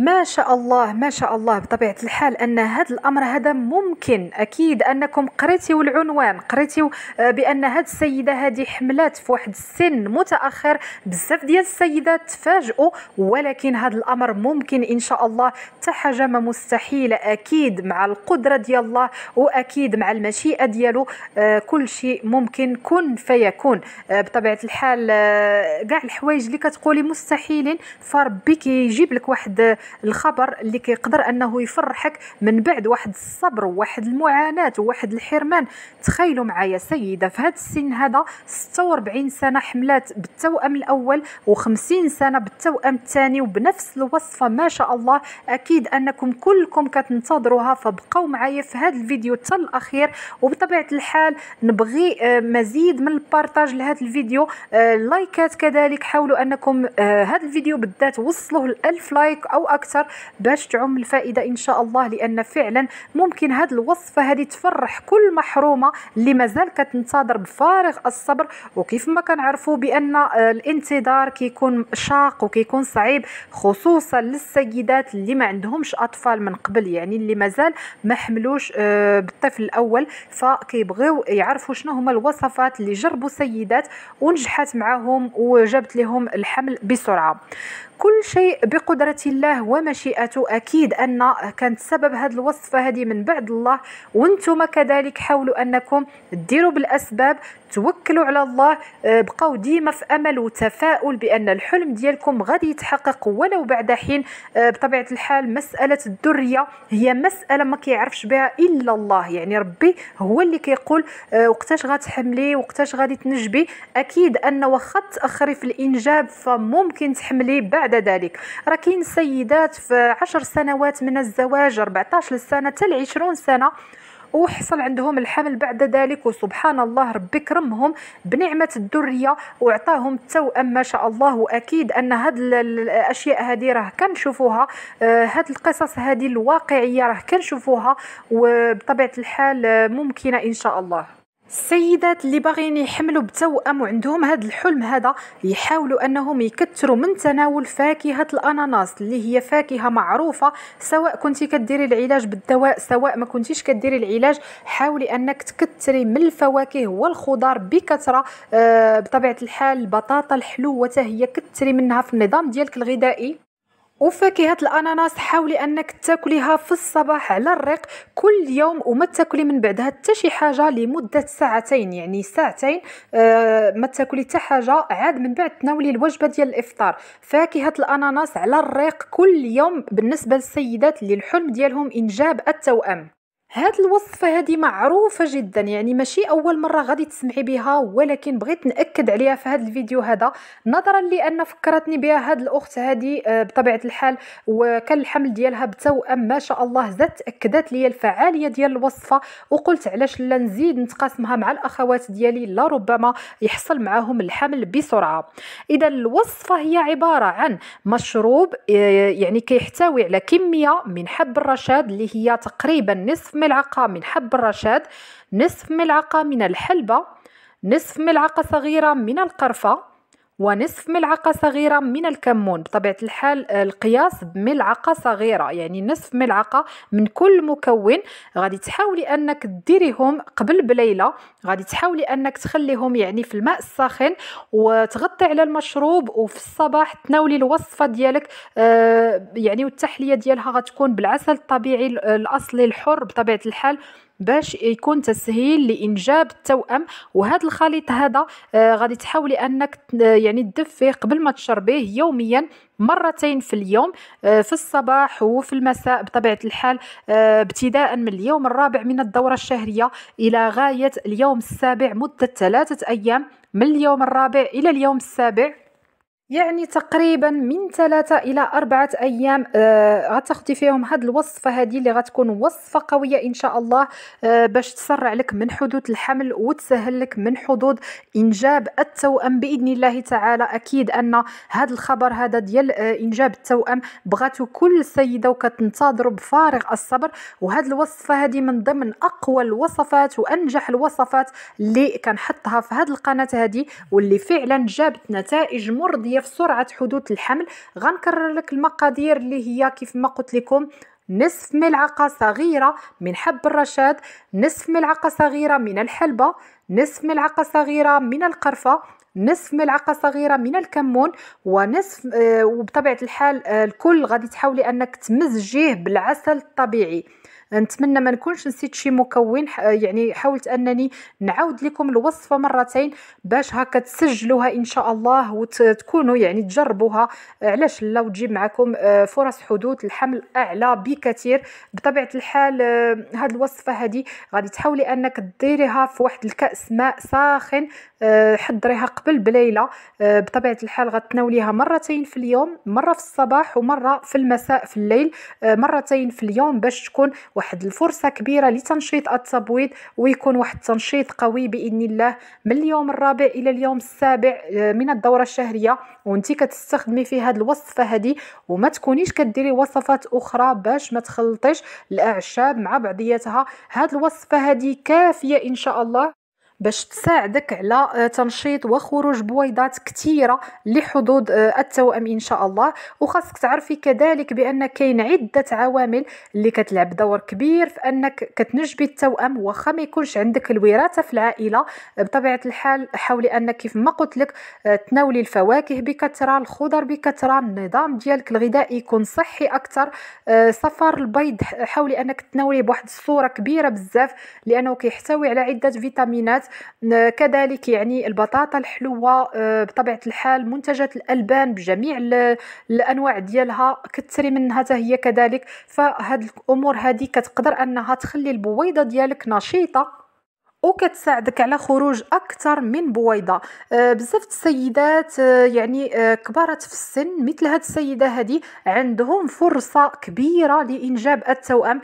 ما شاء الله ما شاء الله بطبيعة الحال أن هذا الأمر هذا ممكن أكيد أنكم قريتوا العنوان قريتوا آه، بأن هذه السيدة هذه حملات في واحد السن متأخر بزاف ديال السيدات تفاجؤوا ولكن هذا الأمر ممكن إن شاء الله حاجة ما مستحيلة أكيد مع القدرة ديال الله وأكيد مع المشيئة ديالو آه، كل شيء ممكن كن فيكون آه، بطبيعة الحال كاع الحوايج اللي كتقولي مستحيلين فربي كيجيب لك واحد الخبر اللي كيقدر انه يفرحك من بعد واحد الصبر وواحد المعاناه وواحد الحرمان تخيلوا معايا سيده في هذا السن هذا 46 سنه حملات بالتوأم الاول و50 سنه بالتوأم الثاني وبنفس الوصفه ما شاء الله اكيد انكم كلكم كتنتظروها فبقاو معايا في هذا الفيديو حتى الاخير وبطبيعه الحال نبغي آه، مزيد من البارتاج لهذا الفيديو اللايكات آه، كذلك حاولوا انكم هذا آه، الفيديو بالذات وصلوه ل 1000 لايك او اكثر باش تعم الفائده ان شاء الله لان فعلا ممكن هذه الوصفه هذه تفرح كل محرومه اللي مازال كتنتظر بفارغ الصبر وكيف ما كنعرفوا بان آه، الانتظار كيكون شاق وكيكون صعيب خصوصا للسيدات اللي ما عندهمش اطفال من قبل يعني اللي مازال ما حملوش آه، بالطفل الاول فكيبغيو يعرفوا شنو هما الوصفات اللي جربوا سيدات ونجحت معاهم وجابت لهم الحمل بسرعه كل شيء بقدرة الله ومشيئته أكيد أن كانت سبب هذه الوصفة هذه من بعد الله وانتم كذلك حاولوا أنكم تديروا بالأسباب توكلوا على الله آه، بقاو ديما في امل وتفاؤل بان الحلم ديالكم غادي يتحقق ولو بعد حين آه، بطبيعه الحال مساله الذريه هي مساله ما كيعرفش بها الا الله يعني ربي هو اللي كيقول آه، وقتاش غتحملي وقتاش غادي تنجبي اكيد ان واخا تاخري في الانجاب فممكن تحملي بعد ذلك راه كاين سيدات في 10 سنوات من الزواج 14 سنه حتى 20 سنه وحصل عندهم الحمل بعد ذلك وسبحان الله ربي كرمهم بنعمه الدرية وعطاهم التوأم ما شاء الله واكيد ان هاد الاشياء هذه راه كنشوفوها آه، هاد القصص هذه الواقعيه راه كنشوفوها وبطبيعه الحال آه، ممكنه ان شاء الله السيدات اللي باغيين يحملوا بتوأم وعندهم هذا الحلم هذا يحاولوا انهم يكثروا من تناول فاكهه الاناناس اللي هي فاكهه معروفه سواء كنتي كديري العلاج بالدواء سواء ما كنتيش كديري العلاج حاولي انك تكثري من الفواكه والخضار بكثره آه بطبيعه الحال البطاطا الحلوه هي كثري منها في النظام ديالك الغذائي وفاكهة الأناناس حاولي أنك تاكليها في الصباح على الريق كل يوم وما تاكلي من بعدها حتى شي حاجة لمدة ساعتين يعني ساعتين آه ما تاكلي حتى حاجة عاد من بعد تناولي الوجبة ديال الإفطار فاكهة الأناناس على الريق كل يوم بالنسبة للسيدات اللي الحلم ديالهم إنجاب التوأم هاد الوصفه هذه معروفه جدا يعني ماشي اول مره غادي تسمعي بها ولكن بغيت ناكد عليها في هذا الفيديو هذا نظرا لان فكرتني بها هاد الاخت هذه آه، بطبيعه الحال وكان الحمل ديالها بتوأم ما شاء الله زادت اكدت لي الفعاليه ديال الوصفه وقلت علاش لا نزيد نتقاسمها مع الاخوات ديالي لا ربما يحصل معاهم الحمل بسرعه اذا الوصفه هي عباره عن مشروب آه، يعني كيحتوي على كميه من حب الرشاد اللي هي تقريبا نصف ملعقة من حب الرشاد نصف ملعقة من الحلبة نصف ملعقة صغيرة من القرفة ونصف ملعقة صغيرة من الكمون بطبيعة الحال آه، القياس بملعقة صغيرة يعني نصف ملعقة من كل مكون غادي تحاولي أنك ديريهم قبل بليلة غادي تحاولي أنك تخليهم يعني في الماء الساخن وتغطي على المشروب وفي الصباح تناولي الوصفة ديالك آه، يعني والتحلية ديالها غتكون بالعسل الطبيعي الأصلي الحر بطبيعة الحال باش يكون تسهيل لانجاب التوام وهذا الخليط هذا آه غادي تحاولي انك آه، يعني تدفيه قبل ما تشربيه يوميا مرتين في اليوم آه، في الصباح وفي المساء بطبيعة الحال آه، ابتداء من اليوم الرابع من الدورة الشهرية إلى غاية اليوم السابع مدة ثلاثة أيام من اليوم الرابع إلى اليوم السابع يعني تقريبا من ثلاثة إلى أربعة أيام آه غتاخدي فيهم هاد الوصفة هادي اللي غتكون وصفة قوية إن شاء الله آه باش تسرع لك من حدوث الحمل وتسهل لك من حدود إنجاب التوأم بإذن الله تعالى أكيد أن هاد الخبر هذا ديال آه إنجاب التوأم بغاتو كل سيدة وكتنتظر بفارغ الصبر وهاد الوصفة هادي من ضمن أقوى الوصفات وأنجح الوصفات اللي كنحطها في هاد القناة هادي واللي فعلا جابت نتائج مرضية في سرعه حدوث الحمل غنكرر لك المقادير اللي هي كيف ما قلت لكم نصف ملعقة صغيرة من حب الرشاد نصف ملعقة صغيرة من الحلبة نصف ملعقة صغيرة من القرفة نصف ملعقة صغيرة من الكمون ونصف آه، وبطبيعة الحال آه، الكل غادي تحاولي أنك تمزجيه بالعسل الطبيعي نتمنى ما نكونش نسيت شي مكون يعني حاولت انني نعاود لكم الوصفه مرتين باش هكا تسجلوها ان شاء الله وتكونوا يعني تجربوها علاش لا وتجيب معكم آه، فرص حدوث الحمل اعلى بكثير بطبيعه الحال هذه آه، الوصفه هذه غادي تحاولي انك ديريها في واحد الكاس ماء ساخن آه، حضريها قبل بليله بطبيعه الحال غتناوليها مرتين في اليوم مره في الصباح ومره في المساء في الليل مرتين في اليوم باش تكون واحد الفرصه كبيره لتنشيط التبويض ويكون واحد التنشيط قوي باذن الله من اليوم الرابع الى اليوم السابع آه، من الدوره الشهريه وانت كتستخدمي في هذه الوصفه هذه وما تكونيش كديري وصفات اخرى باش ما تخلطيش الاعشاب مع بعضياتها هذه الوصفه هذه كافيه ان شاء الله باش تساعدك على آه، تنشيط وخروج بويضات كثيره لحدود آه، التوأم ان شاء الله وخاصك تعرفي كذلك بان كاين عده عوامل اللي كتلعب دور كبير في انك كتنجبي التوأم واخا ما يكونش عندك الوراثه في العائله بطبيعه الحال حاولي انك كيف ما قلت لك آه، تناولي الفواكه بكثره الخضر بكثره النظام ديالك الغذائي يكون صحي اكثر صفار البيض حاولي انك تناوليه بواحد الصوره كبيره بزاف لانه كيحتوي على عده فيتامينات كذلك يعني البطاطا الحلوة آه، بطبيعة الحال منتجات الألبان بجميع الأنواع ديالها كتري منها هي كذلك فهاد الأمور هذه كتقدر أنها تخلي البويضة ديالك نشيطة وكتساعدك على خروج اكثر من بويضه آه، بزاف السيدات آه، يعني كبارات كبرت في السن مثل هاد السيده هذه عندهم فرصه كبيره لانجاب التوام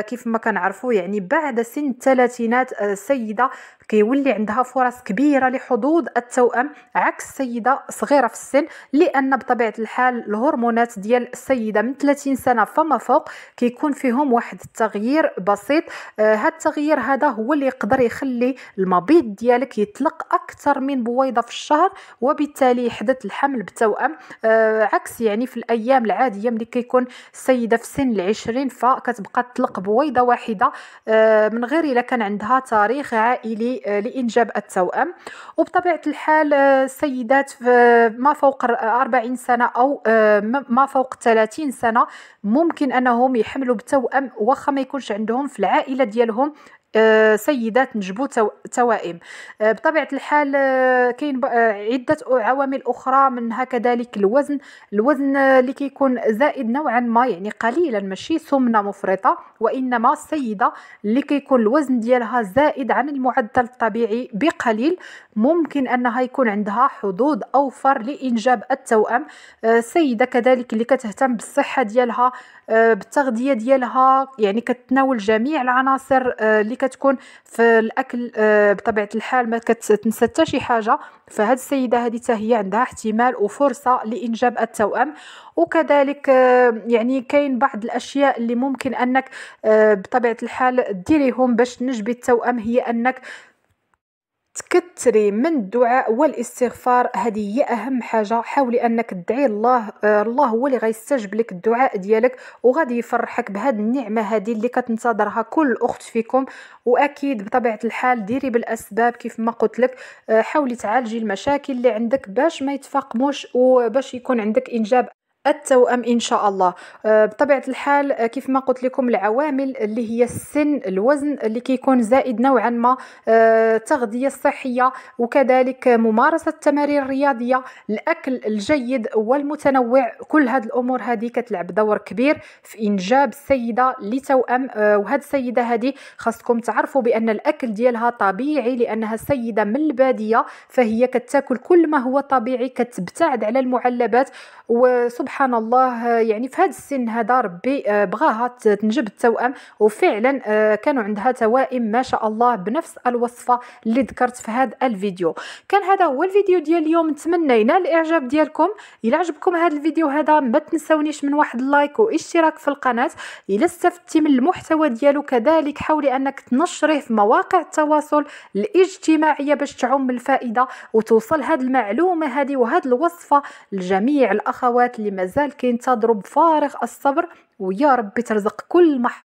كيف ما كنعرفوا يعني بعد سن الثلاثينات السيده كيولي عندها فرص كبيره لحظوظ التوأم عكس سيده صغيره في السن لان بطبيعه الحال الهرمونات ديال السيده من 30 سنه فما فوق كيكون فيهم واحد التغيير بسيط آه، هذا التغيير هذا هو اللي يقدر يخلي المبيض ديالك يطلق اكثر من بويضه في الشهر وبالتالي يحدث الحمل بالتوأم آه، عكس يعني في الايام العاديه ملي كيكون السيده في سن العشرين فكتبقى تطلق بويضه واحده آه، من غير الا كان عندها تاريخ عائلي آه، لإنجاب التوأم وبطبيعة الحال السيدات آه، آه، ما فوق 40 سنة أو ما فوق 30 سنة ممكن أنهم يحملوا بتوأم واخا ما يكونش عندهم في العائلة ديالهم آه، سيدات نجبوا توائم آه، بطبيعه الحال آه، كاين عده عوامل اخرى منها كذلك الوزن الوزن اللي كيكون زائد نوعا ما يعني قليلا ماشي سمنه مفرطه وانما السيده اللي كيكون الوزن ديالها زائد عن المعدل الطبيعي بقليل ممكن انها يكون عندها حظوظ اوفر لانجاب التوأم السيده كذلك اللي كتهتم بالصحه ديالها بالتغذيه ديالها يعني كتناول جميع العناصر اللي كتكون في الاكل آه، بطبيعه الحال ما كتنسى حتى شي حاجه فهاد السيده هذه حتى هي عندها احتمال وفرصه لانجاب التوأم وكذلك آه، يعني كاين بعض الاشياء اللي ممكن انك آه، بطبيعه الحال ديريهم باش تنجبي التوأم هي انك تكثري من الدعاء والاستغفار هذه هي اهم حاجه حاولي انك تدعي الله آه، الله هو اللي غيستجب لك الدعاء ديالك وغادي يفرحك بهاد النعمه هذه اللي كتنتظرها كل اخت فيكم واكيد بطبيعه الحال ديري بالاسباب كيف ما قلت لك آه، حاولي تعالجي المشاكل اللي عندك باش ما يتفاقموش وباش يكون عندك انجاب التوأم إن شاء الله آه، بطبيعة الحال آه، كيف ما قلت لكم العوامل اللي هي السن الوزن اللي كيكون زائد نوعا ما التغذية آه، الصحية وكذلك ممارسة التمارين الرياضية الأكل الجيد والمتنوع كل هاد الأمور هذه كتلعب دور كبير في إنجاب السيدة لتوأم وهاد السيدة هذه خاصكم تعرفوا بأن الأكل ديالها طبيعي لأنها سيدة من البادية فهي كتاكل كل ما هو طبيعي كتبتعد على المعلبات وسبحان سبحان الله يعني في هذا السن هذا ربي آه، بغاها تنجب التوأم وفعلا آه، كانوا عندها توائم ما شاء الله بنفس الوصفة اللي ذكرت في هذا الفيديو كان هذا هو الفيديو ديال اليوم ينال الاعجاب ديالكم الى عجبكم هذا الفيديو هذا ما تنسونيش من واحد اللايك واشتراك في القناة الى استفدتي من المحتوى ديالو كذلك حاولي انك تنشريه في مواقع التواصل الاجتماعية باش تعم الفائدة وتوصل هذه المعلومة هذه وهذه الوصفة لجميع الاخوات اللي مازال كينتظروا بفارغ الصبر ويا ربي ترزق كل محظ